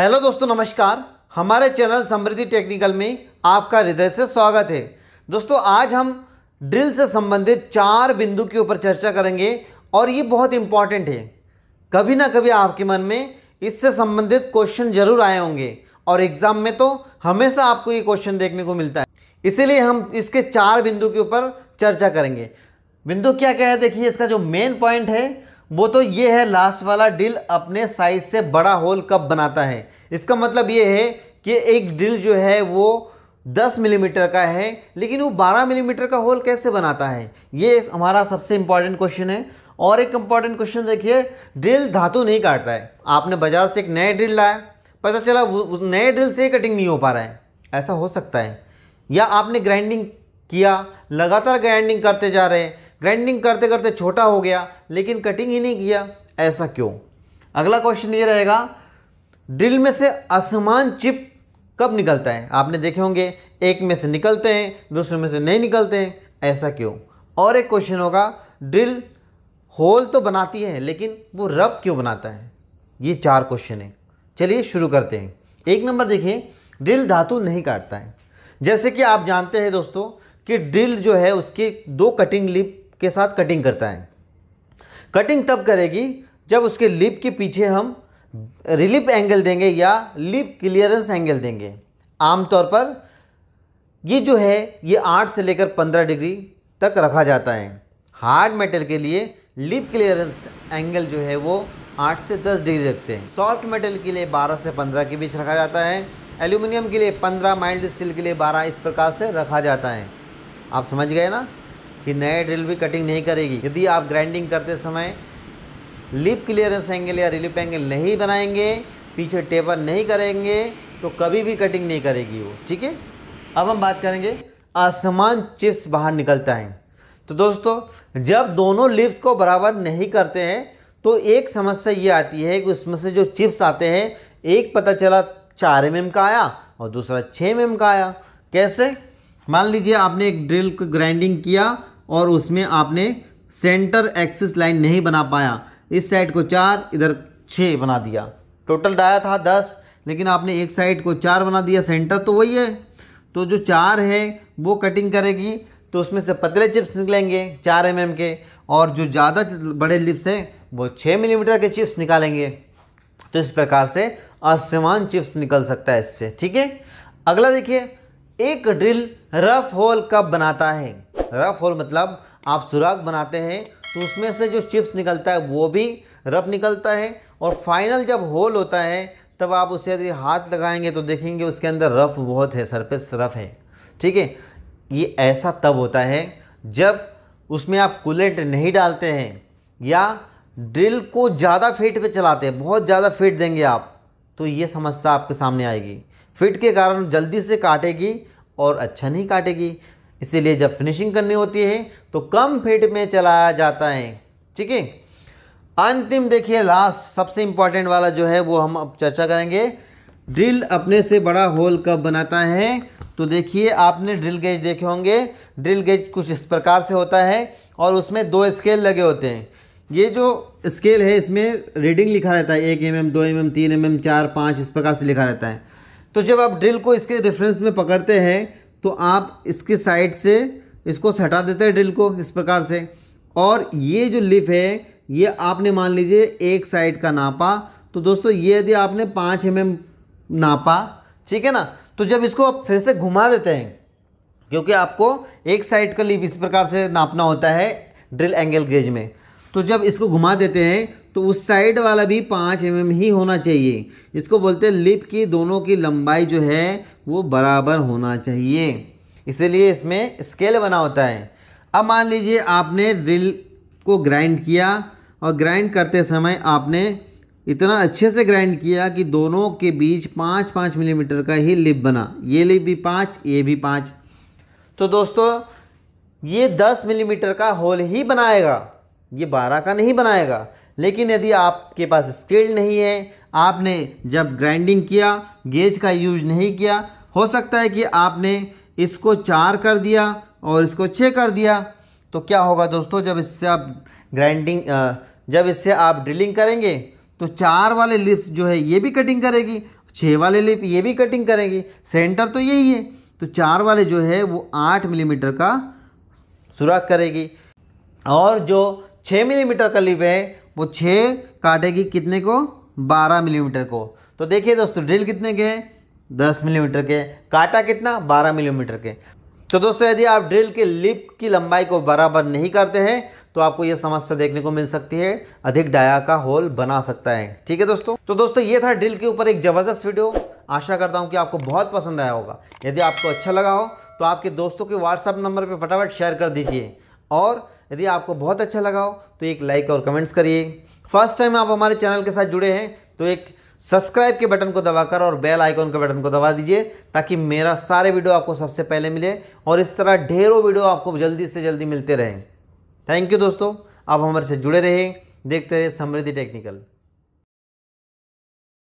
hello दोस्तों नमस्कार हमारे चैनल समृद्धि टेक्निकल में आपका हृदय से स्वागत है दोस्तों आज हम ड्रिल से संबंधित चार बिंदु के ऊपर चर्चा करेंगे और ये बहुत इम्पॉर्टेंट है कभी ना कभी आपके मन में इससे संबंधित क्वेश्चन जरूर आए होंगे और एग्ज़ाम में तो हमेशा आपको ये क्वेश्चन देखने को मिलता है इसीलिए हम इसके चार बिंदु के ऊपर चर्चा करेंगे बिंदु क्या क्या है देखिए इसका जो मेन पॉइंट है वो तो ये है लास्ट वाला ड्रिल अपने साइज से बड़ा होल कब बनाता है इसका मतलब ये है कि एक ड्रिल जो है वो 10 मिलीमीटर का है लेकिन वो 12 मिलीमीटर का होल कैसे बनाता है ये हमारा सबसे इम्पॉर्टेंट क्वेश्चन है और एक इम्पॉर्टेंट क्वेश्चन देखिए ड्रिल धातु नहीं काटता है आपने बाज़ार से एक नया ड्रिल लाया पता चला उस नए ड्रिल से कटिंग नहीं हो पा रहा है ऐसा हो सकता है या आपने ग्राइंडिंग किया लगातार ग्राइंडिंग करते जा रहे हैं ग्राइंडिंग करते करते छोटा हो गया लेकिन कटिंग ही नहीं किया ऐसा क्यों अगला क्वेश्चन ये रहेगा ड्रिल में से असमान चिप कब निकलता है आपने देखे होंगे एक में से निकलते हैं दूसरे में से नहीं निकलते हैं ऐसा क्यों और एक क्वेश्चन होगा ड्रिल होल तो बनाती है लेकिन वो रब क्यों बनाता है ये चार क्वेश्चन हैं चलिए शुरू करते हैं एक नंबर देखिए ड्रिल धातु नहीं काटता है जैसे कि आप जानते हैं दोस्तों कि ड्रिल जो है उसके दो कटिंग लिप के साथ कटिंग करता है कटिंग तब करेगी जब उसके लिप के पीछे हम रिलिप एंगल देंगे या लिप क्लियरेंस एंगल देंगे आमतौर पर ये जो है ये आठ से लेकर पंद्रह डिग्री तक रखा जाता है हार्ड मेटल के लिए लिप क्लियरेंस एंगल जो है वो आठ से दस डिग्री रखते हैं सॉफ्ट मेटल के लिए बारह से पंद्रह के बीच रखा जाता है एल्यूमिनियम के लिए पंद्रह माइल्ड स्टील के लिए बारह इस प्रकार से रखा जाता है आप समझ गए ना कि नए ड्रिल भी कटिंग नहीं करेगी यदि आप ग्राइंडिंग करते समय लिप क्लियरेंस एंगल या रिलिप एंगल नहीं बनाएंगे पीछे टेपर नहीं करेंगे तो कभी भी कटिंग नहीं करेगी वो ठीक है अब हम बात करेंगे आसमान चिप्स बाहर निकलता है तो दोस्तों जब दोनों लिप्स को बराबर नहीं करते हैं तो एक समस्या ये आती है कि उसमें से जो चिप्स आते हैं एक पता चला चार एम का आया और दूसरा छः एम का आया कैसे मान लीजिए आपने एक ड्रिल को ग्राइंडिंग किया और उसमें आपने सेंटर एक्सिस लाइन नहीं बना पाया इस साइड को चार इधर छः बना दिया टोटल डाया था दस लेकिन आपने एक साइड को चार बना दिया सेंटर तो वही है तो जो चार है वो कटिंग करेगी तो उसमें से पतले चिप्स निकलेंगे चार एम mm के और जो ज़्यादा बड़े लिप्स हैं वो छः मिलीमीटर के चिप्स निकालेंगे तो इस प्रकार से आसमान चिप्स निकल सकता है इससे ठीक है अगला देखिए एक ड्रिल रफ होल कब बनाता है रफ होल मतलब आप सुराख बनाते हैं तो उसमें से जो चिप्स निकलता है वो भी रफ निकलता है और फाइनल जब होल होता है तब आप उसे यदि हाथ लगाएंगे तो देखेंगे उसके अंदर रफ़ बहुत है सरफेस रफ़ है ठीक है ये ऐसा तब होता है जब उसमें आप कूलेंट नहीं डालते हैं या ड्रिल को ज़्यादा फीट पे चलाते हैं बहुत ज़्यादा फीट देंगे आप तो ये समस्या आपके सामने आएगी फिट के कारण जल्दी से काटेगी और अच्छा नहीं काटेगी इसीलिए जब फिनिशिंग करनी होती है तो कम फिट में चलाया जाता है ठीक है अंतिम देखिए लास्ट सबसे इम्पॉर्टेंट वाला जो है वो हम अब चर्चा करेंगे ड्रिल अपने से बड़ा होल कब बनाता है तो देखिए आपने ड्रिल गेज देखे होंगे ड्रिल गेज कुछ इस प्रकार से होता है और उसमें दो स्केल लगे होते हैं ये जो स्केल है इसमें रीडिंग लिखा रहता है एक एम एम दो एम एम तीन एम एम चार पाँच इस प्रकार से लिखा रहता है तो जब आप ड्रिल को इसके रेफरेंस में पकड़ते हैं तो आप इसके साइड से इसको सटा देते हैं ड्रिल को इस प्रकार से और ये जो लिफ है ये आपने मान लीजिए एक साइड का नापा तो दोस्तों ये यदि आपने पाँच एम mm नापा ठीक है ना तो जब इसको आप फिर से घुमा देते हैं क्योंकि आपको एक साइड का लिफ इस प्रकार से नापना होता है ड्रिल एंगल गेज में तो जब इसको घुमा देते हैं तो उस साइड वाला भी पाँच एम mm ही होना चाहिए इसको बोलते हैं लिप की दोनों की लंबाई जो है वो बराबर होना चाहिए इसीलिए इसमें स्केल बना होता है अब मान लीजिए आपने ड्रिल को ग्राइंड किया और ग्राइंड करते समय आपने इतना अच्छे से ग्राइंड किया कि दोनों के बीच पाँच पाँच मिलीमीटर का ही लिप बना ये लिप भी पाँच ये भी पाँच तो दोस्तों ये दस मिलीमीटर का होल ही बनाएगा ये बारह का नहीं बनाएगा लेकिन यदि आपके पास स्केल नहीं है आपने जब ग्राइंडिंग किया गेज का यूज नहीं किया हो सकता है कि आपने इसको चार कर दिया और इसको छः कर दिया तो क्या होगा दोस्तों जब इससे आप ग्राइंडिंग जब इससे आप ड्रिलिंग करेंगे तो चार वाले लिप्स जो है ये भी कटिंग करेगी छः वाले लिप ये भी कटिंग करेंगी सेंटर तो यही है तो चार वाले जो है वो आठ मिलीमीटर का सुराख करेगी और जो छः मिलीमीटर का लिप है वो छः काटेगी कितने को बारह मिलीमीटर को तो देखिए दोस्तों ड्रिल कितने के हैं 10 मिलीमीटर के काटा कितना 12 मिलीमीटर के तो दोस्तों यदि आप ड्रिल के लिप की लंबाई को बराबर नहीं करते हैं तो आपको यह समस्या देखने को मिल सकती है अधिक डाया का होल बना सकता है ठीक है दोस्तों तो दोस्तों ये था ड्रिल के ऊपर एक ज़बरदस्त वीडियो आशा करता हूँ कि आपको बहुत पसंद आया होगा यदि आपको अच्छा लगा हो तो आपके दोस्तों के व्हाट्सअप नंबर पर फटाफट शेयर कर दीजिए और यदि आपको बहुत अच्छा लगा हो तो एक लाइक और कमेंट्स करिए फर्स्ट टाइम आप हमारे चैनल के साथ जुड़े हैं तो एक सब्सक्राइब के बटन को दबाकर और बेल आइकॉन के बटन को दबा दीजिए ताकि मेरा सारे वीडियो आपको सबसे पहले मिले और इस तरह ढेरों वीडियो आपको जल्दी से जल्दी मिलते रहें थैंक यू दोस्तों आप हमारे से जुड़े रहें देखते रहे समृद्धि टेक्निकल